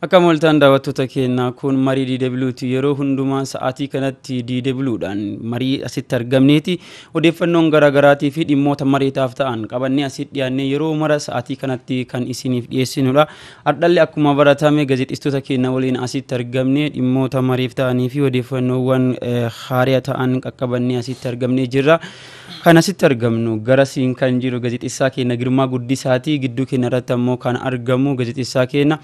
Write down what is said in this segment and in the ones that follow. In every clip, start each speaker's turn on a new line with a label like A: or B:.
A: Akka maltaan daawwattoota keenyaa kun marii DWT yeroo hundumaa sa'atii kanatti DW'dhaan marii asitti argamneeti odeeffannoon garaagaraatii fi dhimmoota mariitaaf ta'an qabannee asitti dhiyaannee yeroo mara sa'aatii kanatti kan isiniif dhiyeessinudha. Adhalli akkuma baratamee gazeexistoota keenya waliin asitti argamnee dhimmoota mariif ta'anii fi odeeffannoowwan eh, haariya ta'an qaqqabannee asitti argamnee jirra. Kan asitti argamnu garasiin kan jiru gazeexessaa keenya Girmaa Guddisaatii Gidduu keenya irratti ammoo kan argamu gazeexessaa keenya.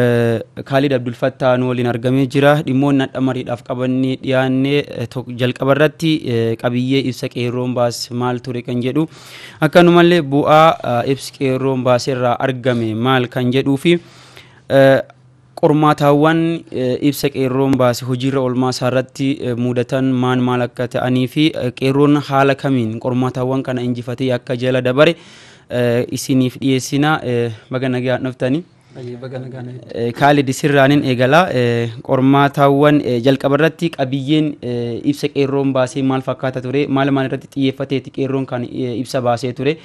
A: Eh, Eh, Kaalid Abdulfattaa nu waliin argamee jira. Dhimmoon nadhamariidhaaf qabanni dhiyaannee eh, jalqaba jalqabarratti eh, qabiyyee ibsa qeerroon baase maal ture kan jedhu akkanumallee bu'aa ibsi qeerroon baase irraa argame maal kan jedhuu qormaataawwan ibsa qeerroon baase hojiirra olmaa mudatan maan maal akka ta'anii fi qeerroon haala kamiin qormaataawwan kana injifatee akka jala dabare isiniif dhiyeessina baga Eh, Kaalid sirraaniin eegalaa eh, qormaataawwan eh, jalqaba qabiyyeen ibsa qeerroon baasee maal fakkaata ture maal maal irratti xiyyeeffateeti qeerroon kan ibsa baasee ture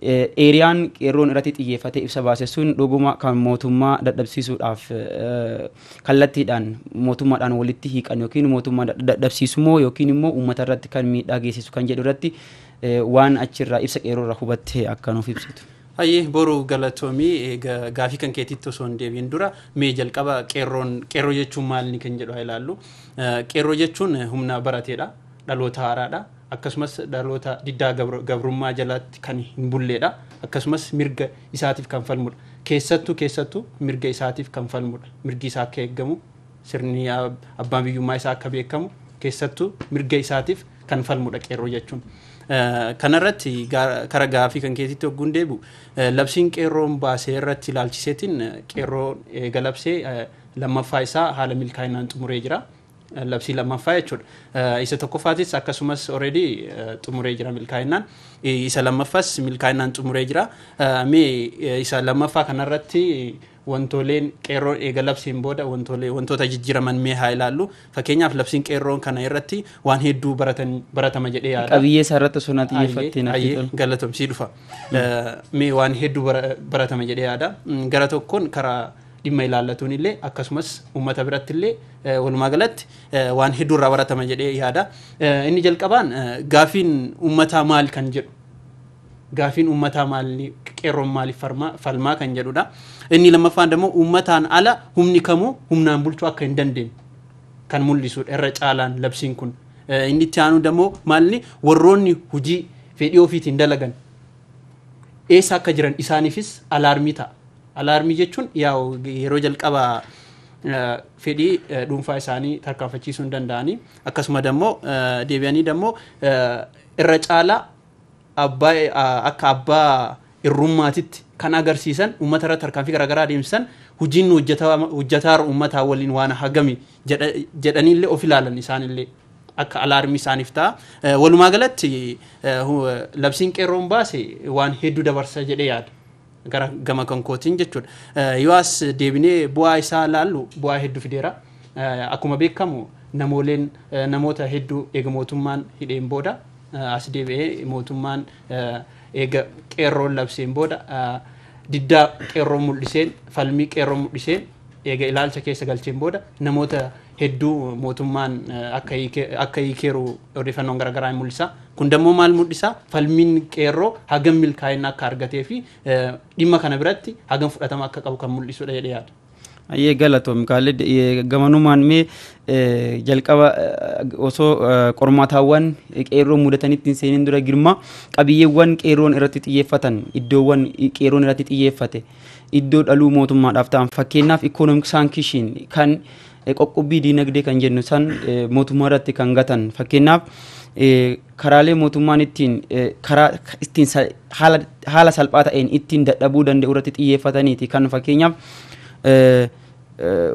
A: eeriyaan qeerroon irratti xiyyeeffatee ibsa baase sun dhuguma kan mootummaa dadhabsiisuudhaaf kallattiidhaan mootummaadhaan walitti hiiqan yookiin mootummaa dadhabsiisumoo yookiin immoo uummata irratti kan miidhaa geessisu kan jedhu irratti waan achirraa ibsa qeerroo irraa hubatte akka nuuf ibsitu.
B: Hayyee boruu galatoomii e, gaafii kan keetitti osoo hin deebiin dura mee jalqaba qeerroo jechuun maal kan jedhu haa ilaallu. Qeerroo jechuun humna barateedha. Dhaloota haaraadha. Akkasumas dhaloota diddaa gabrummaa jalaatti kan hin bulleedha. Akkasumas mirga isaatiif kan falmudha. Keessattuu mirga isaatiif kan falmudha. Mirgi isaa akka eeggamu sirni abbaan biyyummaa isaa akka beekamu keessattu mirga isaatiif kan falmudha qeerroo jechuun. Eh, kanarratti karaa gaaffii kan keetitti hogguun deebi'u eh, labsiin qeerroon baasee irratti ilaalchiseetiin eh, qeerroon eega labsee lammaffaa isaa haala milkaa'inaan xumuree jira. Labsii lammaffaa jechuudha. Isa tokkoffaatis akkasumas already xumuree jira milkaa'inaan. Isa lammaffas milkaa'inaan xumuree jira. Mee isa lammaffaa kanarratti wantoleen qeerroon eega labsiin booda wantoota jijjiraman mee haa ilaallu fakkeenyaaf labsiin qeerroon kana irratti waan hedduu baratama jedhee yaada. Qabiyyee sararratti sunaa xiyyeeffattee galatomsii dhufa mee waan hedduu baratama jedhee yaada gara tokkoon karaa dhimma ilaallatuun illee akkasumas uummata biratti illee walumaa galatti waan hedduu irraa baratama jedhee yaada inni jalqabaan gaafiin uummataa maal kan jedhu gaafiin uummataa qeerroon maaliif falmaa kan jedhudha. inni lammaffaan immoo uummataan ala humni kamuu humnaan bulchuu akka hin dandeenye kan mul'isudha irra caalaan labsiin kun eh, inni itti aanu immoo maalni warroonni hujii fedhii ofiitiin dalagan eessa akka jiran isaaniifis alaarmii ta'a. Alaarmii jechuun yeroo jalqabaa eh, fedhii eh, dhuunfaa isaanii tarkaanfachiisuu hin danda'anii akkasuma dammoo deebi'anii dammoo irra caalaa akka abbaa irrummaatitti kan agarsiisan uummata irratti harkaan fi garaagaraa adeemsisan hojiin hojjetaara uummataa waliin waan hagami jedhaniillee of ilaalan isaanillee akka alaarmii isaaniif ta'a. Eh, walumaa galatti eh, labsiin qeerroon baase waan hedduu dabarsa jedhee yaada. Gara gama kankootiin jechuudha. Eh, Yoo as deebinee bu'aa isaa laallu bu'aa hedduu fideera. Akkuma beekamu namooleen namoota hedduu eega mootummaan hidheen booda as deebi'ee mootummaan eega qeerroon labseen booda diddaa qeerroo mul'iseen falmii qeerroo mul'iseen eega ilaalcha keessa galcheen booda namoota hedduu mootummaan akka hiikeeru odeeffannoon garaagaraa mul'isa. Kun immoo maal mul'isa? Falmiin qeerroo hagam milkaa'inaa akka argatee fi dhimma kana biratti hagam fudhatama akka qabu kan mul'isudha jedhee yaada.
A: Ayyee galatoom kaallee gamanumaan mee eh, jalqaba eh, osoo eh, qormaataawwan qeerroo mudatanitti seeneen dura girma qabiyyeewwan qeerroon irratti xiyyeeffatan iddoowwan qeerroon irratti xiyyeeffate iddoo dhaluu mootummaadhaaf ta'an fakkeenyaaf ikoonomikisaan kishiin kan qoqqubbii dinagdee kan jennu san mootummaa irratti kan gatan fakkeenyaaf karaalee mootummaan ittiin karaa ittiin haala salphaa ta'een ittiin dadhabuu danda'u irratti xiyyeeffataniiti kan fakkeenyaaf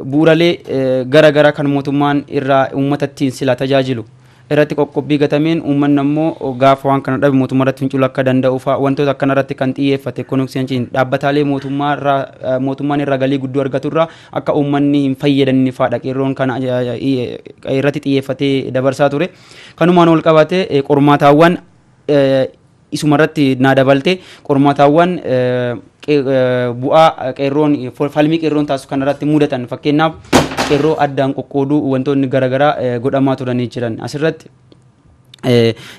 A: bu'uuraalee eh, garaagaraa kan mootummaan irraa uummatattiin sila tajaajilu irratti qoqqobbii gatameen uummanni ammoo gaafa waan kana dhabe mootummaa irratti finciluu akka danda'u fa'aa wantoota akkana irratti kan xiyyeeffate konoksenchiin dhaabbatalee eh, mootummaan irraa galii guddoo argatu irraa akka uummanni hin fayyadamne fa'aadha kana eh, irratti xiyyeeffatee dabarsaa ture. Kanumaan ol qabate qormaataawwan isuma irratti naa dabalte qormaataawwan bu'aa qeerroon falmii qeerroon taasisu kanarratti mudatan fakkeenyaaf qeerroo addaan qoqqooduu wantoonni garaagaraa godhamaa turanii jiran asirratti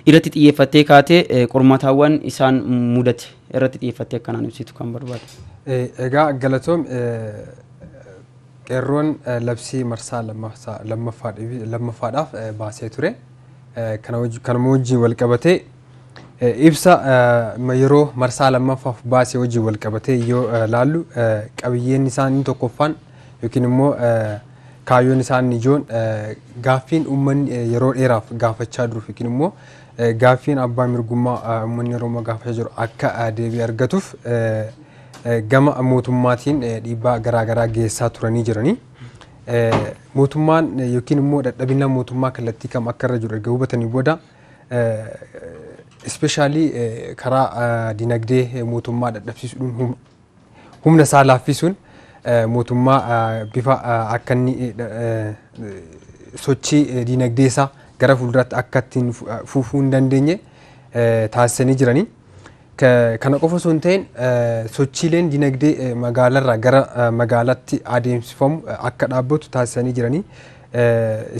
A: irratti xiyyeeffattee kaatee qormataawwan isaan mudate irratti xiyyeeffattee akkanaan ibsitu kan barbaade.
C: Egaa galatoom qeerroon labsii marsaa lammaffaadhaaf baasee ture. Kanama wajjin wal qabatee ibsa yeroo marsaa lammaffaaf baasee hojii wal qabatee yoo laallu qabiyyeen isaanii tokkoffaan yookiin immoo kaayyoon isaanii ijoon gaaffiin uummanni yeroo dheeraaf gaafachaa jiruuf yookiin immoo gaaffiin abbaa mirgummaa uummanni Oromoo gaafachaa jiru akka deebii argatuuf gama mootummaatiin dhiibbaa garaagaraa geessaa turanii jiranii. Mootummaan yookiin immoo dadhabinaan mootummaa kallattii kam akka irra jiru erga hubatanii booda Ispeeshaalii karaa dinagdee mootummaa dadhabsiisuun humna isaa laaffisuun mootummaa bifa akka inni sochii dinagdee isaa gara fuulduraatti akka ittiin fuufuu hin dandeenye taasisanii jiranii. Kana qofa osoo hin ta'in sochiileen dinagdee magaalaarraa gara magaalaatti adeemsifamu akka dhaabbatu taasisanii jiranii.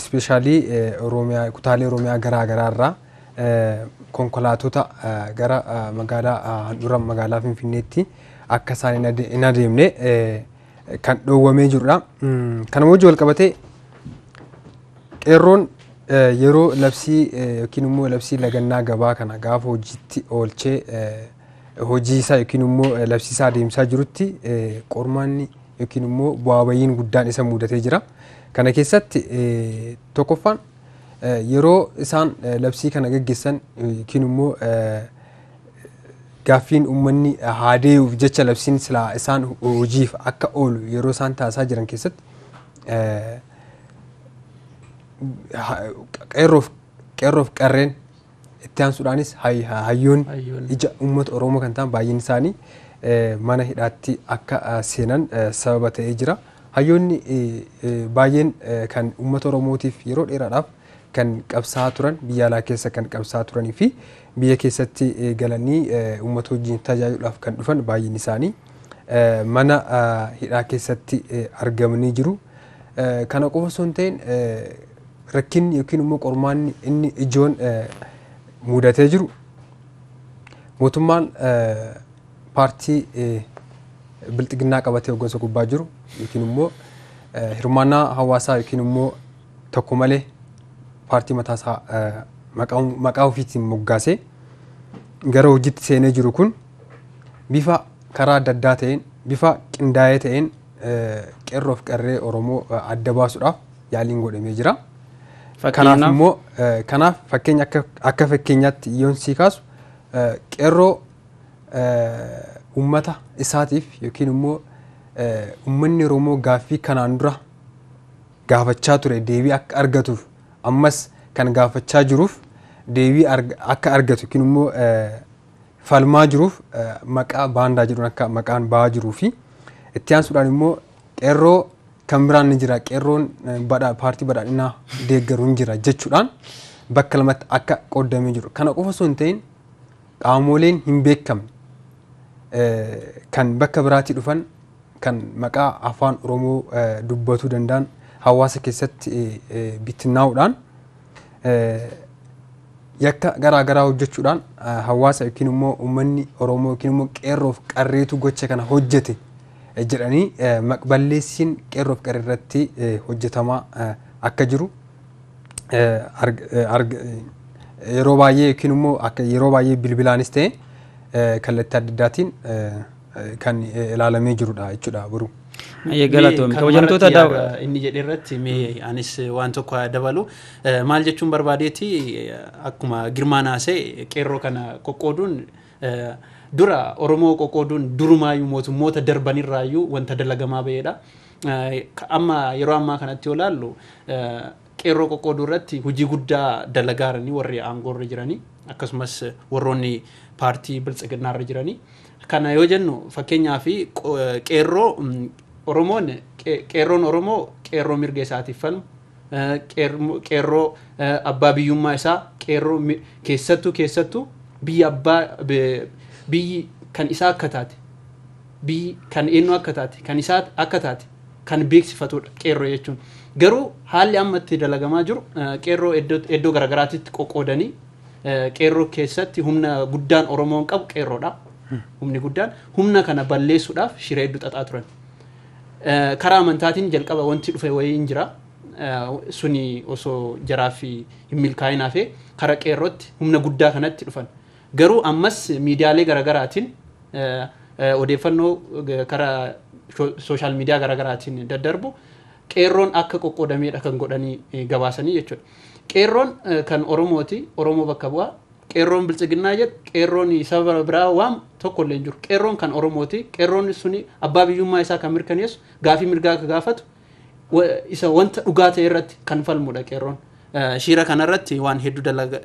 C: Ispeeshaalii kutaalee Oromiyaa garaa garaarraa konkolaattota eh, gara eh, magaalaa eh, handhuura magaalaa Finfinneetti akka isaan hin adeemne kan dhoowwamee jirudha. Mm, kana hojii wal qabatee qeerroon yeroo labsii yookiin immoo labsii lagannaa gabaa kana gaafa hojiitti oolchee hojii isaa yookiin immoo labsii isaa adeemsaa jirutti qormaanni yookiin immoo bu'aa guddaan isa mudatee jira. Kana keessatti tokkoffaan yeroo isaan labsii kana gaggeessan yookiin immoo gaaffiin uummanni haadeeyuuf jecha labsiin silaa isaan hojiif akka oolu yeroo isaan taasisaa jiran keessatti qeerroof qarreen itti aansuudhaanis hayyoon ija uummata Oromoo kan ta'an baay'een isaanii mana hidhaatti akka seenan sababa ta'ee jira. Hayyoonni baay'een kan uummata Oromootiif yeroo dheeraadhaaf kan qabsaa turan biyya alaa keessa kan qabsaa turanii fi biyya keessatti galanii uummata wajjin tajaajiluudhaaf kan dhufan baay'een isaanii mana hidhaa keessatti argamanii jiru. Kana qofa osoo hin ta'in rakkinni yookiin immoo qormaanni inni ijoon mudatee jiru mootummaan paartii bilxiginnaa qabatee hoggansa gubbaa jiru yookiin immoo hirmaannaa hawaasaa yookiin immoo tokko malee paartii mataasaa maqaa ofiitiin moggaasee gara hojiitti seenee jiru kun bifa karaa adda addaa ta'een bifa qindaa'ee ta'een qeerroof qarree Oromoo adda baasuudhaaf yaaliin godhamee jira. Kanaaf immoo kanaaf fakkeenya akka fakkeenyaatti yoon sii kaasu qeerroo uummata isaatiif yookiin immoo uummanni Oromoo gaaffii kanaan dura gaafachaa ture deebii akka argatuuf ammas kan gaafachaa jiruuf deebii akka argatu yookiin immoo falmaa jiruuf maqaa baandaa jedhuun akka maqaan ba'aa jiruu fi itti aansuudhaan immoo qeerroo kan biraan ni jira qeerroon paartii badhaadhinaa deeggaru ni jira jechuudhaan bakka lamatti akka qoodamee jiru kana qofa osoo hin ta'in qaamoleen hin beekamne kan bakka biraatii dhufan kan maqaa afaan oromoo dubbatuu danda'an hawaasa keessatti bittinnaa'uudhaan yakka garaa garaa hojjechuudhaan hawaasa yookiin immoo uummanni Oromoo yookiin immoo qeerroof qarreetu gocha kana hojjete jedhanii maqballeessiin qeerroof qarree irratti hojjetamaa akka jiru yeroo baay'ee yookiin immoo akka yeroo baay'ee bilbilaanis ta'e kallattii adda addaatiin kan ilaalamee jirudha jechuudha biroo.
B: Inni jedhe irratti mee anis eh, waan tokko dabalu eh, maal jechuun barbaadeeti eh, akkuma girmaan qeerroo kana qoqqooduun dura Oromoo qoqqooduun durumaayyuu mootummoota darbanirraayyuu wanta dalagamaa ba'eedha. Amma yeroo ammaa kanatti yoo ilaallu qeerroo qoqqooduu irratti hojii guddaa dalagaaranii warri aangoorra jiranii akkasumas warroonni paartii biltsiginnaarra jiranii. Kana yoo jennu fi qeerroo Oromoon qeerroon Oromoo qeerroo mirga isaatiif falmu eh, qeerroo eh, abbaa biyyummaa isaa qeerroo keessattuu keessattuu abbaa biyyi kan isaa akka taate biyyi kan eenyu akka taate kan beeksifatudha qeerroo jechuun. Garuu haalli amma itti dalagamaa jiru eh, qeerroo iddoo garaagaraatitti qoqqoodanii qeerroo keessatti humna guddaan Oromoon qabu qeerroodha. Hmm. Humni guddaan humna kana balleessuudhaaf shiree hedduu xaxaa turan. karaa amantaatiin jalqaba wanti dhufe wayii hin jira. Suni osoo jaraa fi hin milkaa'in hafee karaa qeerrootti humna guddaa kanatti dhufan. Garuu ammas miidiyaalee garaagaraatiin odeeffannoo karaa sooshaal miidiyaa garaagaraatiin daddarbu qeerroon akka qoqqoodameedha kan godhanii gabaasanii jechuudha. Qeerroon kan Oromooti. Oromoo bakka bu'aa. qeerroon bilchiginaa jedhu qeerroon saba biraa waan tokkollee hin jiru qeerroon kan oromooti qeerroon suni abbaa biyyummaa isaa kan mirkaneessu gaafii mirgaa akka gaafatu isa wanta dhugaa irratti kan falmudha qeerroon. Shiira kanarratti waan hedduu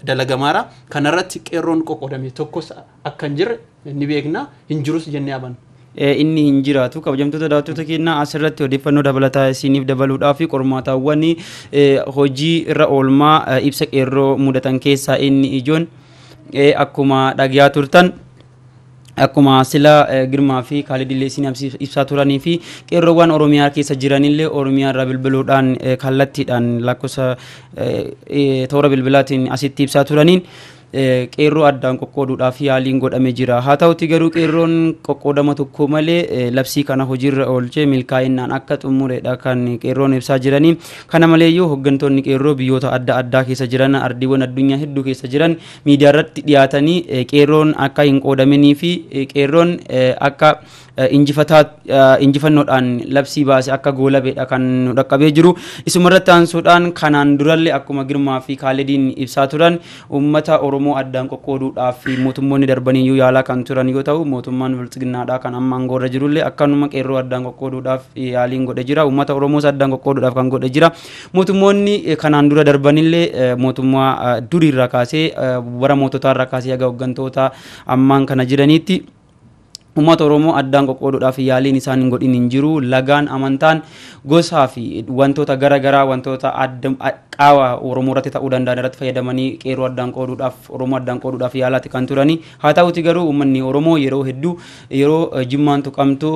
B: dalagamaara kanarratti qeerroon qoqqoodame tokkos akka hin jirre ni beekna hin jirus jennee inni hin jiraatu kabajamtoota daawwattoota keenyaa asirratti
A: odeeffannoo dabalataa isiniif dabaluudhaaf qormaataawwan hojii irra oolmaa ibsa qeerroo mudatan keessaa inni ijoon. akkuma dhagayaa turtan. Akkuma sila girmaa fi kaalidillee isin ibsaa turanii fi qeerroowwan Oromiyaa keessa jiranillee Oromiyaa irraa bilbiluudhaan kallattiidhaan lakkoofsa toora bilbilaatiin asitti ibsaa turaniin. Eh, qeerroo addaan qoqqooduudhaaf yaaliin godhame jira haa ta'utti garuu qeerroon qoqqoodama tokko malee eh, labsii kana hojiirra oolchee milkaa'inaan akka xumureedha kan qeerroon ibsaa jiranii kana maleeyyuu hoggantoonni qeerroo biyyoota adda addaa keessa jiran ardiiwwan addunyaa hedduu keessa jiran miidiyaa irratti dhiyaatanii eh, qeerroon akka hin qoodaminii fi qeerroon akka injifannoodhaan labsii baase akka goolabeedha kan dhaqqabee jiru isumarratti aansuudhaan kanaan durallee akkuma girmaa fi kaalidiin ibsaa turan ummata. Oromoo addaan qoqqooduudhaaf mootummoonni darbanii iyyuu yaalaa kan turan yoo ta'u mootummaan bilchiginaadhaa kan amma aangoorra jirullee akkanuma qeerroo addaan qoqqooduudhaaf e, yaaliin godhe jira uummata Oromoos addaan qoqqooduudhaaf kan godhe jira mootummoonni e, kanaan dura darbanillee e, mootummaa duriirra kaasee wara moototaarra kaasee haga hoggantoota ammaan kana jiranitti. uummata oromoo addaan qoqqooduudhaaf yaaliin isaan hin godhin hin jiru lagaan amantaan gosaa fi wantoota gara garaa wantoota qaawaa oromoo irratti ta'uu danda'an irratti fayyadamanii qeeroo addaan qooduudhaaf oromoo addaan qooduudhaaf yaalaatti kan turani haa ta'uuti garuu uummanni oromoo yeroo hedduu yeroo jimmaan tuqamtu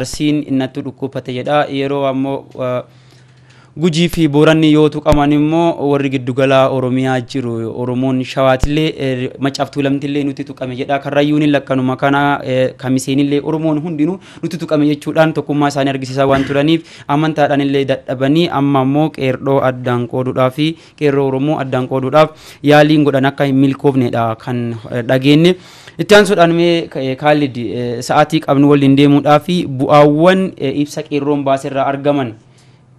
A: arsiin innattu dhukkubate jedha yeroo ammoo Gujii fi Booranni yootu qaban immoo warri giddugalaa Oromiyaa jiru. Oromoon Shawaatillee macaaf tuulamtillee nuti tuqame jedha. Karrayyuun lakkanuma kana illee Oromoon hundinuu nuti tuqame jechuudhaan tokkummaa isaanii argisiisaa waan turaniif amantaadhaan illee dadhabanii amma ammoo qeerroo addaan qooduudhaa fi qeerroo Oromoo addaan qooduudhaaf yaaliin godhan akka hin milkoofnedha kan dhageenye. Itti aansuudhaan mee Kaalid sa'aatii qabnu waliin deemuudhaa fi bu'aawwan ibsa qeerroon baasirraa argaman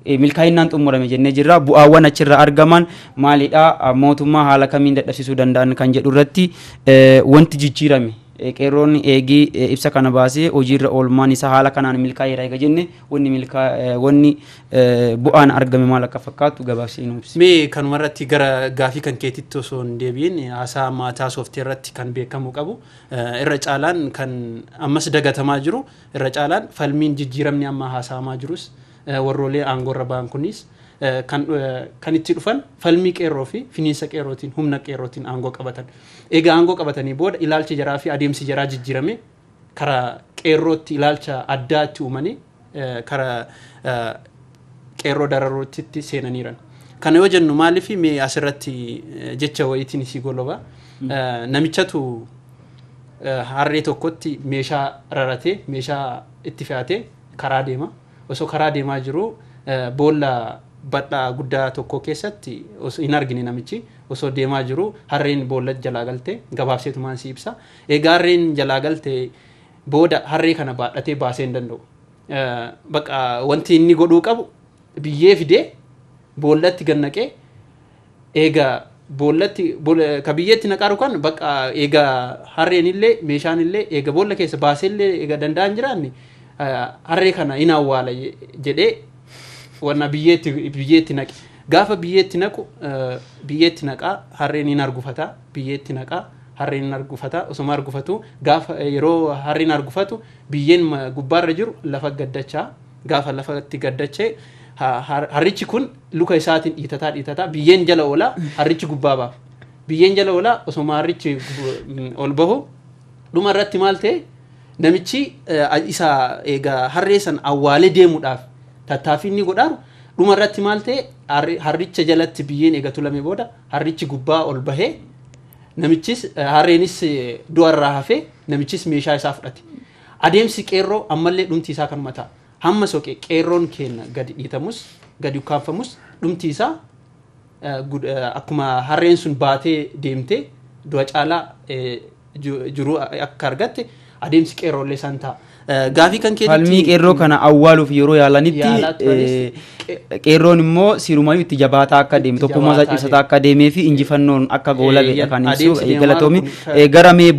A: Eh, milkaa'inaan xumurame jennee jirra. Bu'aawwan achirra argaman maalidha? Ah, mootummaa haala kamiin dadhabsisuu danda'an kan jedhu irratti eh, wanti jijjiirame eh, qeerroon eegii ibsa kana baasee hojiirra oolmaan isaa haala kanaan milkaa'eera eega jenne wanni bu'aan argame maal akka fakkaatu gabaabsee nu
B: ibsa. Mee kanuma irratti gara gaafii kan keetitti osoo hin deebiin haasaa maataa sooftii irratti kan qabu irra caalaan kan ammas dagatamaa jiru irra caalaan falmiin jijjiiramni amma haasaamaa jirus. Eh, warroolee aangorra ba'an kunis eh, eh, kan itti dhufan falmii qeerroo fi finiinsa qeerrootiin humna qeerrootiin aangoo qabatan. Egaa aangoo qabatanii booda ilaalcha jaraa fi adeemsi jaraa jijjirame karaa qeerrootti ilaalcha itti uumanii qeerroo dararootti seenaniiran. Kana yoo jennu maaliif mee asirratti jecha wayiitiin isii golobaa hmm. namichatu harree tokkotti meeshaa raratee meeshaa itti fe'atee karaa deema. osoo karaa deemaa jiru eh, boolla badhaa guddaa tokko keessatti hin argine namichi osoo deemaa jiru harreen boolla jalaa galte gabaabseetumaan si ibsa. Egaa harreen jalaa booda harree kana baadhatee baasee hin danda'u. Eh, baqa wanti inni godhuu qabu biyyee fidee boollatti gannaqee eega boollatti eh, ka biyyeetti naqaaru kan baqa eega harreen illee meeshaan illee eega boolla keessa baasee eega eega danda'an jiraanne. harree kana hin awwaala jedhee wanna biyyeetti naqe. Gaafa biyyeetti naqu biyyeetti naqaa harreen hin argufataa biyyeetti naqaa harreen hin argufataa osoma argufatu gaafa yeroo harreen argufatu biyyeen gubbaarra jiru lafa gaddachaa gaafa lafatti gaddachee harrichi kun luka isaatiin dhiitataa dhiitataa biyyeen jala oolaa harrichi gubbaa baaf biyyeen jala oolaa osoma harrichi ol bahu dhuma irratti maal ta'e namichi eh, isaa egaa harree san awwaalee deemuudhaaf tattaaffii inni Dhuma irratti maal ta'e harricha jalatti biyyeen eega tulame booda harrichi gubbaa ol bahee namichis eh, harreenis eh, du'arraa hafee namichis meeshaa isaa fudhate. Adeemsi qeerroo ammallee dhumti isaa kan mataa hamma soqee qeerroon kenna gadi dhiitamus gadi ukkaanfamus dhumti isaa akkuma harreen sun baatee deemtee du'a caalaa jiru akka argatte. adeemsi qeerroolee san ta'a. Eh, Gaafii qeerroo
A: kana awwaaluuf yeroo yaalanitti eh, eh, qeerroon immoo sirumayyuu itti jabaataa akka deeme tokkummaa akka deemee fi injifannoon akka goola ga'e kan ibsu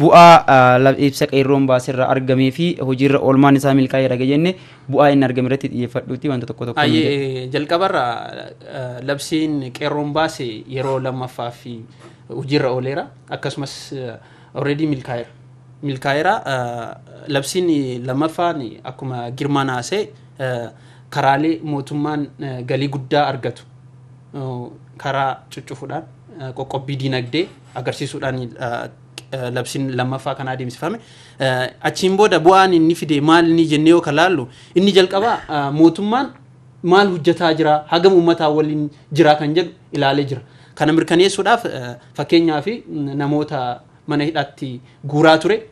A: bu'aa ah, ibsa qeerroon baaserra argamee fi hojiirra oolmaan isaa milkaa'eera jenne bu'aa inni argame irratti xiyyeeffachuutti wanta tokko tokko.
B: Jalqabarra labsiin qeerroon baase yeroo lammaffaafi hojiirra ooleera akkasumas already milkaa'eera. milkaa'eera labsiin lammaffaan akkuma girma naasee karaalee mootummaan galii guddaa argatu karaa cuccufuudhaan qoqqobbii diinagdee agarsiisuudhaan labsiin lammaffaa kanaa adeemsifame. Achiin booda bu'aan inni fide maal inni jennee yoo kalaallu inni jalqabaa mootummaan maal hojjetaa jira hagam uummataa waliin jiraa kan jedhu ilaalee jira. Kana mirkaneessuudhaaf fakkeenyaa fi namoota mana hidhaatti guuraa ture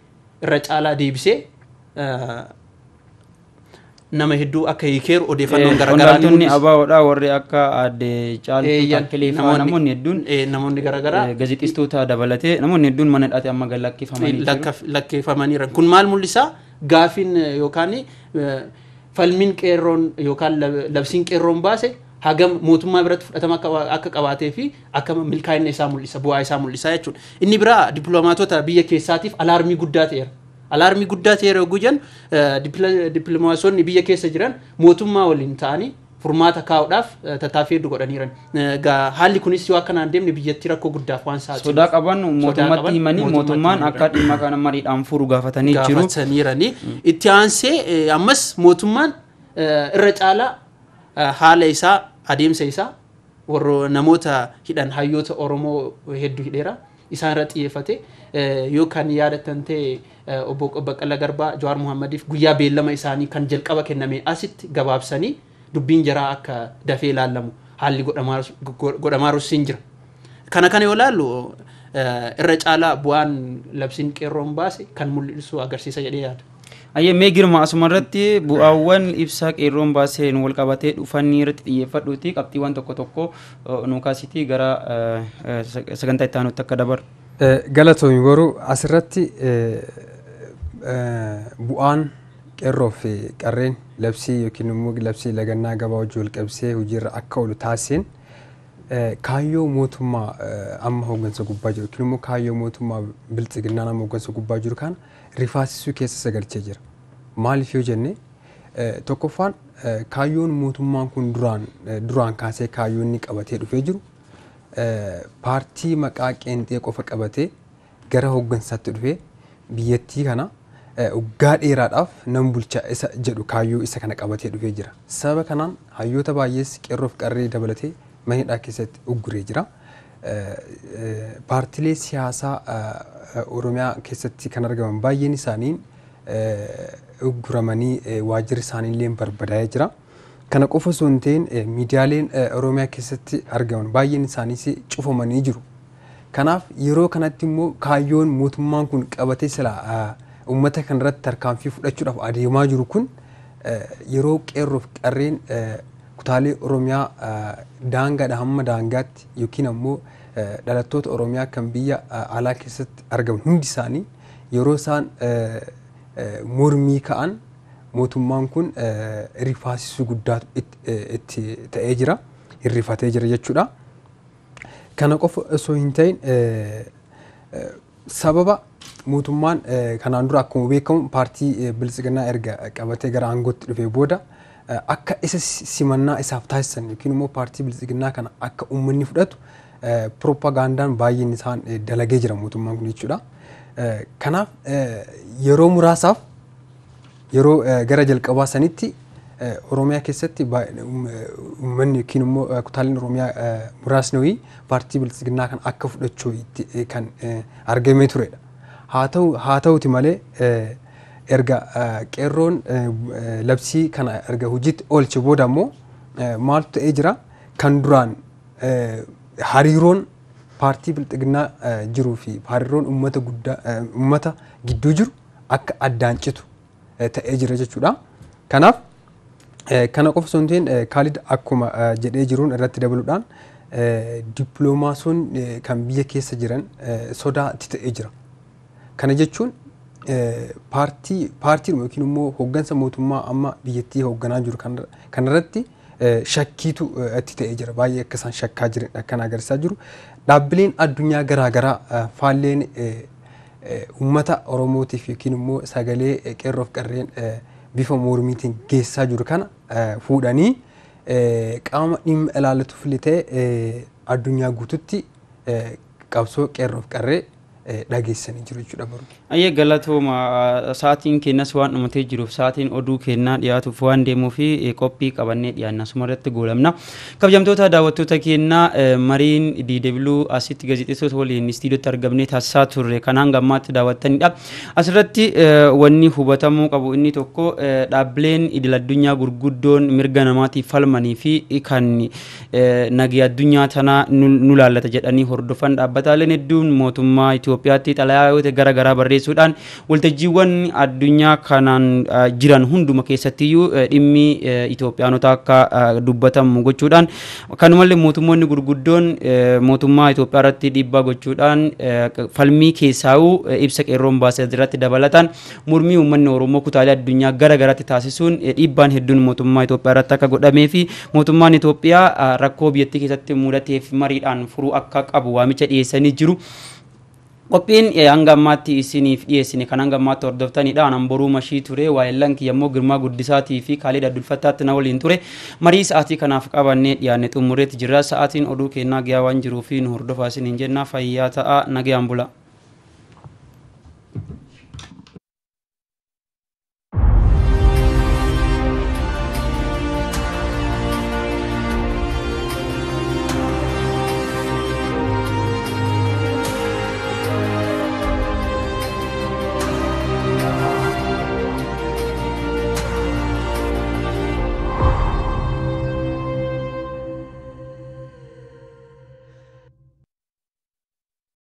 B: irra caalaa deebisee nama hedduu akka hiikeeru odeeffannoon garaagaraa ni mul'isa.
A: Abaaboodhaa warri akka aadde caaltuu takkileeffaa namoonni hedduun
B: namoonni garaagaraa gazeexistootaa dabalatee namoonni hedduun mana hidhaate amma gad lakkeeffamanii kun maal mul'isaa gaafin yookaan falmiin qeerroon yookaan labsiin qeerroon baase. hagam mootummaa biratti fudhatama akka qabaatee fi akka milkaa'ina isaa mul'isa bu'aa isaa mul'isa jechuudha. Inni biraa dippiloomaatota biyya keessaatiif alaarmii guddaa ta'eera. Alaarmii guddaa ta'eera yoo gujan eh, dippiloomaasonni biyya keessa jiran mootummaa waliin ta'anii furmaata kaa'uudhaaf eh, tataa hedduu godhaniiran. Eh, haalli kunis yoo akkanaan deemne biyyattii rakkoo guddaaf waan sa'aati. Sodaa qaban mootummatti himanii mootummaan akka dhimma kana mariidhaan furu gaafatanii jiru. Gaafataniirani. Itti aansee ammas mootummaan irra caalaa Eh, haala isaa adeemsa isaa warra namoota hidhan hayyoota Oromoo hedduu hidheera isaanirra xiyyeeffate eh, yookaan yaadattan ta'e eh, obbo baqala Garbaa Jawaar Muhammadiif guyyaa beellama isaanii kan jalqaba kenname asitti gabaabsanii dubbiin jaraa akka dafee ilaallamu haalli godhamaarus jira. Kana kana yoo ilaalu irra caalaa bu'aan labsiin qeerroon baase kan mul'isu agarsiisa jedhee yaada.
A: Ayyamee girma asumarratti bu'aawwan ibsaa qeerroon baaseen wal qabatee dhufanni irratti xiyyeeffadhuuti waan tokko tokko nuukaasitii gara sagantaa itti aanutti akka dabaru.
C: Galatoomii boruu asirratti bu'aan qeerroo fi qarreen labsii yookiin immoo lagannaa gabaa hojii wal qabsee hojiirra akka oolu taasiseen kaayyoo mootummaa amma hooggansa gubbaa jiru kaayyoo mootummaa bilxiginnaa nama hooggansa gubbaa jiru rifaasisuu keessa sagalchee jira. Maaliif yoo jennee, tokkoffaan kaayyoon mootummaan kun duraan kaasee kaayyoonni qabatee dhufee jiru paartii maqaa qeenxee qofa qabatee gara hoggansatti dhufee biyyattii kana hoggaa dheeraadhaaf nam bulchaa isa jedhu kaayyoo isa kana qabatee dhufee jira. Sababa kanaan hayyoota baay'ees qeerroof qarree dabalatee maniidhaa keessatti ugguree jira. E, paartilee siyaasaa e, e, Oromiyaa keessatti kan argaman baay'een isaanii gurguramanii waajira isaanii illee barbadaa'ee jira. Kana qofa osoo ta'een miidiyaaleen Oromiyaa keessatti argaman baay'een isaaniis cufamanii jiru. Kanaaf yeroo kanatti immoo kaayyoon mootummaan kun qabatee silaa uummata kanarratti tarkaanfii fudhachuudhaaf adeemaa jiru kun yeroo qeerroof qarreen kutaalee Oromiyaa eh, daangaadha hamma daangaatti yookiin ammoo eh, dhalattoota Oromiyaa kan biyya eh, alaa keessatti argaman hundi isaanii yeroo isaan mormii ka'an mootummaan kun irrifaasisuu guddaa itti ta'ee jira hirrifatee jira jechuudha. Kana qofa osoo hin ta'in sababa mootummaan kanaan dura akkuma beekamu paartii bilisiginaa erga qabatee gara aangootti dhufee booda Eh, akka isa simannaa isaaf taasisan yookiin immoo paartii bilisignaa kana akka uummanni fudhatu eh, propagaandaan baay'een isaan eh, dalagee jira mootummaan kun jechuudha. Kanaaf yeroo muraasaaf yeroo gara jalqabaa sanitti Oromiyaa keessatti um, uummanni yookiin immoo kutaaleen Oromiyaa muraasni ho'ii paartii bilisignaa kan akka fudhachuu kan argamee turedha. Haa ta'uuti malee erga qeerroon labsii kan erga hojiitti oolche booda immoo maaltu ta'ee jira kan duraan hariiroon paartii bilxiginaa jiruu fi hariiroon uummata guddaa gidduu jiru akka addaan citu ta'ee jira jechuudha. Kanaaf kana qofa osoo kaalida Kaalid akkuma jedhee jiruun irratti dabaluudhaan dippiloomaasuun kan biyya keessa jiran sodaatti ta'ee jira. Kana jechuun paartii paartiin yookiin immoo hooggansa mootummaa amma biyyattii hoogganaa jiru kanarratti shakkiitu itti ta'ee jira baay'ee akka isaan shakkaa jiran kan agarsiisaa jiru dhaabbileen addunyaa garaagaraa faalleen uummata oromootiif yookiin immoo sagalee qeerroof qarreen bifa mormiitiin geessaa jiru kana fuudhanii qaama dhimma ilaallatufillee ta'e addunyaa guututti qabsoo qeerroof qarree dhageessanii jiru jechuudha baruu.
A: Ayyee galatooma sa'aatiin kennas waan dhumatee jiruuf sa'aatiin oduu kennaa dhiyaatuuf waan deemuu fi e, qophii qabannee dhiyaanna asuma Kabajamtoota e, mariin taasisaa turre kanaan Asirratti e, wanni hubatamuu qabu gurguddoon mirga nagee mootummaa Itoophiyaatti xalayaa garaa barreessuudhaan waltajjiiwwan addunyaa kanaan jiran hunduma keessattiyyuu dhimmi Itoophiyaanota akka dubbatamu gochuudhaan kanumallee mootummoonni gurguddoon mootummaa Itoophiyaa irratti dhiibbaa gochuudhaan falmii keessaa'uu ibsa qeerroon baasee irratti dabalataan murmii uummanni Oromoo kutaalee addunyaa garaagaraatti taasisuun dhiibbaan hedduun mootummaa Itoophiyaa irratti akka godhamee fi mootummaan Itoophiyaa rakkoo biyyattii keessatti mudateef mariidhaan furuu akka qabu waamicha dhiyeessanii jiru. qophiin hanga ammaatti isiniif dhiyeessine kan hanga ammaatti hordoftanidha anan boruu mashii ture waa'ellaan kiyya immoo girmaa guddisaatii fi kaalii dhadulfattaatti na waliin ture marii sa'aatii kanaaf qabannee dhiyaanne xumureetti jirra sa'aatiin oduu kennaa giyaa waan jiruu fi nu hordofaa isin hin jenna fayyaa ta'a nagayaan bula.